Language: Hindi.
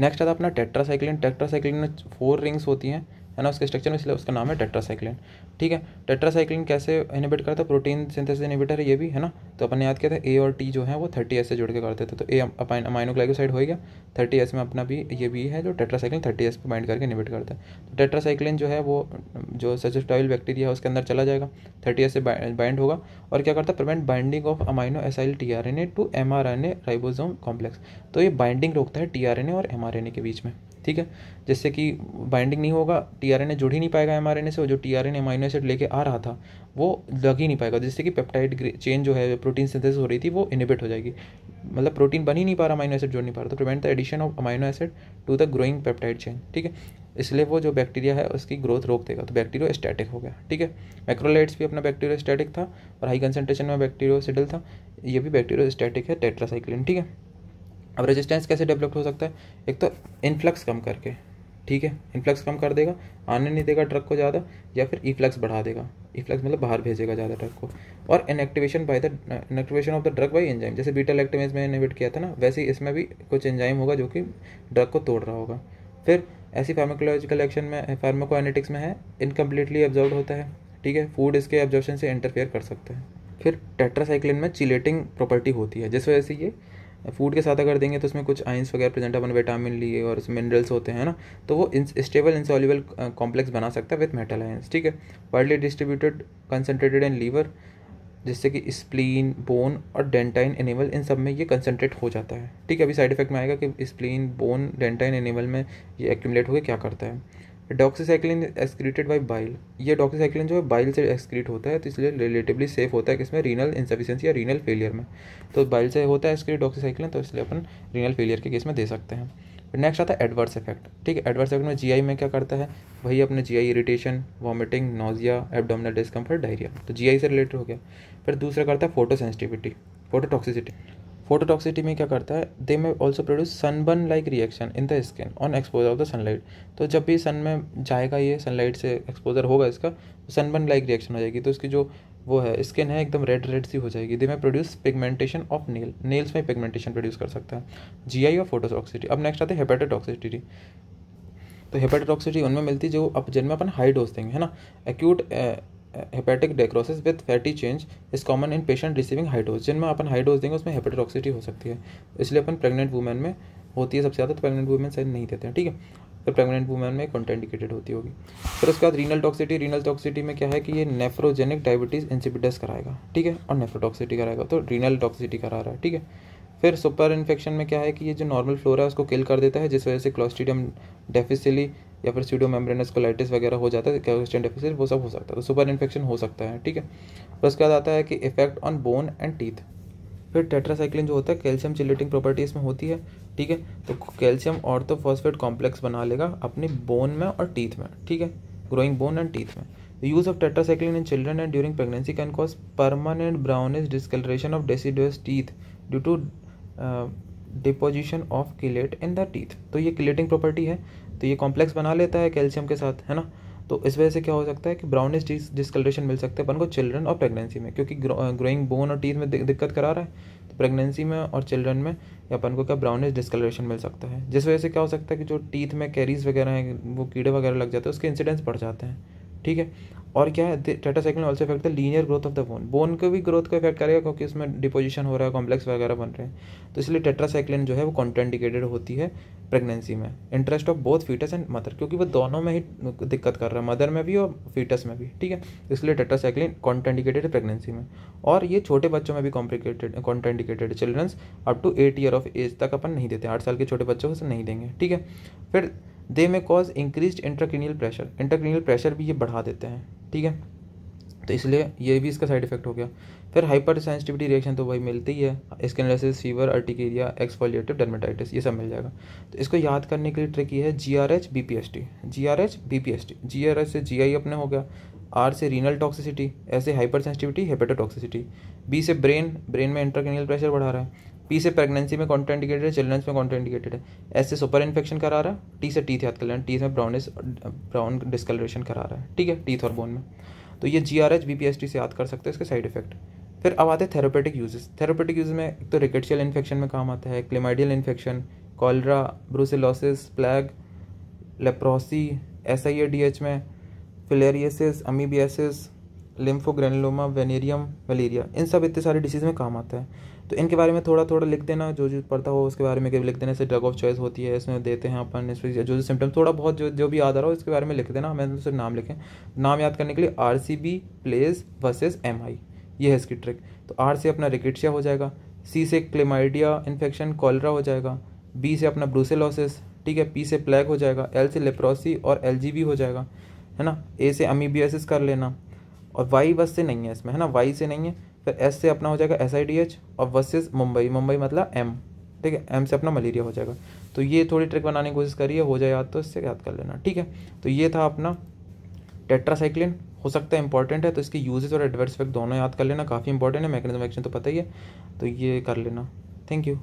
नेक्स्ट आता अपना टेट्रासाइक्लिन टेट्रासाइक्लिन में फोर रिंग्स होती हैं है ना उसके स्ट्रक्चर में इसलिए उसका नाम है टेट्रासाइक्लिन ठीक है टेट्रासाइक्लिन कैसे इनिबिट करता है प्रोटीन सिंथेसिस इनिबिटर है ये भी है ना तो अपन ने याद किया था ए और टी जो है वो थर्टी एस से जुड़ के करते थे तो ए अपाइन हो गया थर्टी एस में अपना भी ये भी है जो टेट्रासाइक्लिन थर्टी एस पर बाइंड करके इनिबिट करता है तो टेट्रासाइक्लिन जो है वो जो सजेस्टाइल बैक्टीरिया है उसके अंदर चला जाएगा थर्टी एस से बाइंड होगा और क्या करता है prevent binding of amino acyl T R N A to M R N A ribosome complex तो ये बाइंडिंग रोकता है टी आर एन ए और एम आर एन ए के बीच में ठीक है जिससे कि बाइंडिंग नहीं होगा टी आर एन ए जुड़ ही नहीं पाएगा एम आर एन ए से और जो T R N A amino acid लेके आ रहा था वो लग ही नहीं पाएगा जिससे कि पेप्टाइड चेन जो है प्रोटीन सिंथेसिस हो रही थी वो इनिबिट हो जाएगी मतलब प्रोटीन बन ही नहीं पा रहा अमाइनो एसिड जुड़ नहीं पा रहा तो prevent the addition of amino acid to the growing peptide chain ठीक है इसलिए वो जो बैक्टीरिया है उसकी ग्रोथ रोक देगा तो बैक्टीरिया स्टैटिक हो गया ठीक है मैक्रोलाइट्स भी अपना बैक्टीरिया स्टैटिक था और हाई कंसेंट्रेशन में बैक्टीरिया सिडल था ये भी बैक्टीरिया स्टैटिक है टेट्रासाइक्लिन ठीक है अब रेजिस्टेंस कैसे डेवलप हो सकता है एक तो इनफ्लक्स कम करके ठीक है इनफ्लक्स कम कर देगा आने नहीं देगा ट्रक को ज़्यादा या फिर इफ्लक्स बढ़ा देगा इफ्लक्स मतलब बाहर भेजेगा ज़्यादा ट्रक को और inactivation by the inactivation of the drug by enzyme जैसे बीटा लैक्टमेज में इनोवेट किया था ना वैसे ही इसमें भी कुछ एंजाइम होगा जो कि ड्रग को तोड़ रहा होगा फिर ऐसी फार्माकोलॉजिकल एक्शन में फार्माकोएनेटिक्स में है इनकम्प्लीटली ऑब्जर्व होता है ठीक है फूड इसके ऑब्जर्वेशन से इंटरफेयर कर सकता है फिर टेट्रासाइक्लिन में चिलेटिंग प्रॉपर्टी होती है जिस वजह से ये फूड के साथ अगर देंगे तो उसमें कुछ आइंस वगैरह प्रेजेंट अपन विटामिन लिए और उसमें मिनरल्स होते हैं ना तो वो स्टेबल इंसॉल्यूबल कॉम्प्लेक्स बना सकता है विथ मेटल आइंस ठीक है widely distributed concentrated in liver जिससे कि स्प्लीन बोन और डेंटाइन एनिमल इन सब में ये कंसनट्रेट हो जाता है ठीक है अभी साइड इफेक्ट में आएगा कि स्प्लीन बोन डेंटाइन एनिमल में ये एक्यूमलेट होकर क्या करता है डॉक्सीसाइक्लिन एक्सक्रीटेड बाई बाइल ये डॉक्सीसाइक्लिन जो है बाइल से एक्सक्रीट होता है तो इसलिए रिलेटिवली सेफ होता है किसमें रीनल इन्सफिशेंसी या रीनल फेलियर में तो बाइल से होता है एक्सक्रीट डॉक्सीसाइक्लिन तो इसलिए अपन रीनल फेलियर के केस में दे सकते हैं नेक्स्ट आता है एडवर्स इफेक्ट ठीक है एडवर्स इफेक्ट में जीआई में क्या करता है वही अपने GI irritation vomiting nausea abdominal discomfort diarrhoea तो जीआई से रिलेटेड हो गया फिर दूसरा करता है फोटो सेंसिटिविटी फोटोटॉक्सिसिटी फोटोटॉक्सिटी में क्या करता है they may also produce sunburn like reaction in the skin on exposure of the sunlight तो जब भी सन में जाएगा ये सनलाइट से एक्सपोजर होगा इसका तो सनबर्न लाइक रिएक्शन हो जाएगी तो उसकी जो वो है स्किन है एकदम रेड रेड सी हो जाएगी they may produce pigmentation of nail nails में पिगमेंटेशन प्रोड्यूस कर सकता है जी आई और फोटोटॉक्सिटी अब नेक्स्ट आते हैं हेपेटोटॉक्सिटी तो हेपेटोटॉक्सिटी उनमें मिलती है जो अब जिनमें अपन हाई डोज देंगे है ना acute hepatic necrosis with fatty change is common in patient receiving high dose जिनमें अपन हाई डोज देंगे उसमें हेपेटोटॉक्सिटी हो सकती है इसलिए अपन प्रेगनेंट वुमेन में होती है सबसे ज़्यादा तो प्रेगनेंट वुमेन सही नहीं देते हैं ठीक है फिर प्रेगनेंट वुमेन में कॉन्टेंडिकेटेड होती होगी फिर उसके बाद रीनल टॉक्सिटी रीनल टॉक्सिटी में क्या है कि ये नेफ्रोजेनिक डायबिटीज़ इंसिपिडस कराएगा ठीक है और नेफ्रोटॉक्सिटी कराएगा तो रीनल टॉक्सिटी करा रहा है ठीक है फिर सुपर इन्फेक्शन में क्या है कि ये जो नॉर्मल फ्लोरा है उसको किल कर देता है जिस वजह से क्लोस्टिडियम डेफिसिली या फिर सीडो मेम्ब्रेनस कोलाइटिस वगैरह हो जाता है कैल्शियम डेफिसिट वो सब हो सकता है तो सुपर इन्फेक्शन हो सकता है ठीक है फिर उसके बाद आता है कि effect on bone and teeth फिर टेट्रासाइक्लिन जो होता है कैल्शियम चिलेटिंग प्रॉपर्टी इसमें होती है ठीक है तो कैल्शियम और तो फॉस्फेट कॉम्प्लेक्स बना लेगा अपने बोन में और टीथ में ठीक है ग्रोइंग बोन एंड टीथ में use of tetracycline in children and during pregnancy can cause permanent brownish discolouration of deciduous teeth due to deposition of chelate in the teeth तो ये किलेटिंग प्रॉपर्टी है तो ये कॉम्प्लेक्स बना लेता है कैल्शियम के साथ है ना तो इस वजह से क्या हो सकता है कि ब्राउनिश डिस डिस्कलरेशन मिल सकता है अपन को चिल्ड्रन और प्रेगनेंसी में क्योंकि ग्रोइंग बोन और टीथ में दिक्कत करा रहा है तो प्रेगनेंसी में और चिल्ड्रन में अपन को क्या ब्राउनिश डिस्कलरेशन मिल सकता है जिस वजह से क्या हो सकता है कि जो टीथ में कैरीज वगैरह हैं वो कीड़े वगैरह लग जाते हैं उसके इंसिडेंस बढ़ जाते हैं ठीक है और क्या है tetracycline also affect the linear growth of the bone bone को भी ग्रोथ को इफेक्ट करेगा क्योंकि उसमें डिपोजिशन हो रहा है कॉम्प्लेक्स वगैरह बन रहे हैं तो इसलिए टेट्रासाइक्लिन जो है वो कॉन्ट्रेंडिकेटेड होती है प्रेगनेंसी में interest of both foetus and mother क्योंकि वो दोनों में ही दिक्कत कर रहा है मदर में भी और फीटस में भी ठीक है तो इसलिए टेट्रासाइक्लिन कॉन्ट्रेंडिकेटेड है प्रेगनेंसी में और ये छोटे बच्चों में भी complicated contraindicated childrens up to eight year of age तक अपन नहीं देते आठ साल के छोटे बच्चों को तो नहीं देंगे ठीक है फिर they may cause increase intracranial pressure intracranial pressure भी ये बढ़ा देते हैं ठीक है तो इसलिए ये भी इसका साइड इफेक्ट हो गया फिर हाइपर सेंसिटिविटी रिएक्शन तो वही मिलती ही है skin lesions fever urticaria exfoliative dermatitis ये सब मिल जाएगा तो इसको याद करने के लिए ट्रिक ये है G R H B P S T G R H B P S T G R H से जी आई अपने हो गया आर से रीनल टॉक्सिसिटी ऐसे हाइपर सेंसिटिविटी हेपेटोटॉक्सिसिटी बी से ब्रेन ब्रेन में इंट्राक्रेनियल प्रेशर बढ़ा रहा है पी से प्रेगनेंसी में कॉन्ट्राइंडिकेटेड है चिल्ड्रंस में कॉन्ट्राइंडिकेटेड है एस से सुपर इन्फेक्शन करा रहा है टी से टीथ याद कर लेना टीथ में ब्राउनिस ब्राउन डिस्कलरेशन करा रहा है ठीक है टीथ और बोन में तो ये G R H B P S T से याद कर सकते हैं इसके साइड इफेक्ट फिर अब आते हैं थेरोपेटिक यूजेस थेरोपेटिक यूज में एक तो रिकेटशियल इन्फेक्शन में काम आता है chlamydial infection cholera brucellosis plague leprosy S I A D H में फिलेरियसिस अमीबियासिस लिम्फोग्रेनलोमा वेनेरियम मलेरिया इन सब इतने सारे डिसीज़ में काम आता है तो इनके बारे में थोड़ा थोड़ा लिख देना जो जो पढ़ता हो उसके बारे में लिख देना से ड्रग ऑफ चॉइस होती है इसमें देते हैं अपन इस जो जो सिम्टम्स थोड़ा बहुत जो जो भी याद आ रहा हो इसके बारे में लिख देना हमें सिर्फ नाम लिखें नाम याद करने के लिए R C B plague versus M I ये है इसकी ट्रिक तो आर से अपना रिकिट्सिया हो जाएगा सी से क्लेमाइडिया इन्फेक्शन कॉलरा हो जाएगा बी से अपना ब्रूसेलोसिस ठीक है पी से प्लैग हो जाएगा एल से लेप्रोसी और एल जी बी हो जाएगा है ना ए से अमीबियासिस कर लेना और वाई बस से नहीं है इसमें है ना वाई से नहीं है फिर एस से अपना हो जाएगा एस आई डी एच और वर्सेस मुंबई मुंबई मतलब एम ठीक है एम से अपना मलेरिया हो जाएगा तो ये थोड़ी ट्रिक बनाने की कोशिश करिए हो जाए याद तो इससे याद कर लेना ठीक है तो ये था अपना टेट्रासाइक्लिन हो सकता है इंपॉर्टेंट है तो इसके यूजेस और एडवर्स इफेक्ट दोनों याद कर लेना काफ़ी इंपॉर्टेंट है मैकेनिज्म एक्शन तो पता ही है तो ये कर लेना थैंक यू